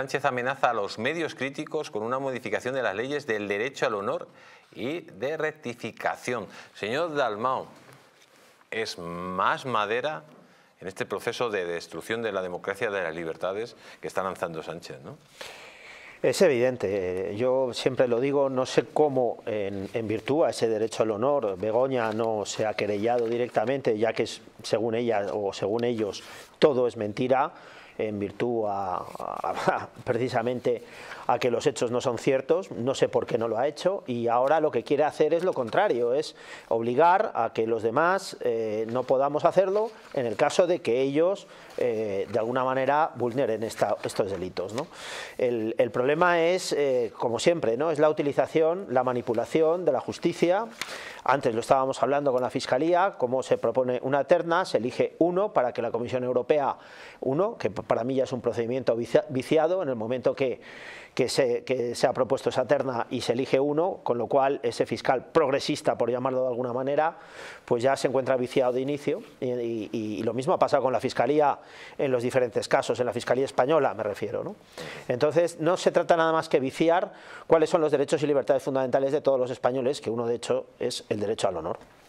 Sánchez amenaza a los medios críticos con una modificación de las leyes del derecho al honor y de rectificación. Señor Dalmao, ¿es más madera en este proceso de destrucción de la democracia de las libertades que está lanzando Sánchez? ¿no? Es evidente, eh, yo siempre lo digo, no sé cómo en, en, virtud a ese derecho al honor Begoña no se ha querellado directamente, ya que es según ella o según ellos todo es mentira, en virtud a, precisamente a que los hechos no son ciertos, no sé por qué no lo ha hecho y ahora lo que quiere hacer es lo contrario, es obligar a que los demás eh, no podamos hacerlo en el caso de que ellos eh, de alguna manera vulneren estos delitos. El, problema es, eh, como siempre, ¿no? es la utilización, la manipulación de la justicia. Antes lo estábamos hablando con la Fiscalía, cómo se propone una terna se elige uno para que la Comisión Europea, uno, que para mí ya es un procedimiento viciado en el momento que, se, ha propuesto esa terna y se elige uno, con lo cual ese fiscal progresista, por llamarlo de alguna manera, pues ya se encuentra viciado de inicio y, lo mismo ha pasado con la Fiscalía en los diferentes casos, en la Fiscalía Española me refiero. Entonces no se trata nada más que viciar cuáles son los derechos y libertades fundamentales de todos los españoles, que uno de hecho es el derecho al honor.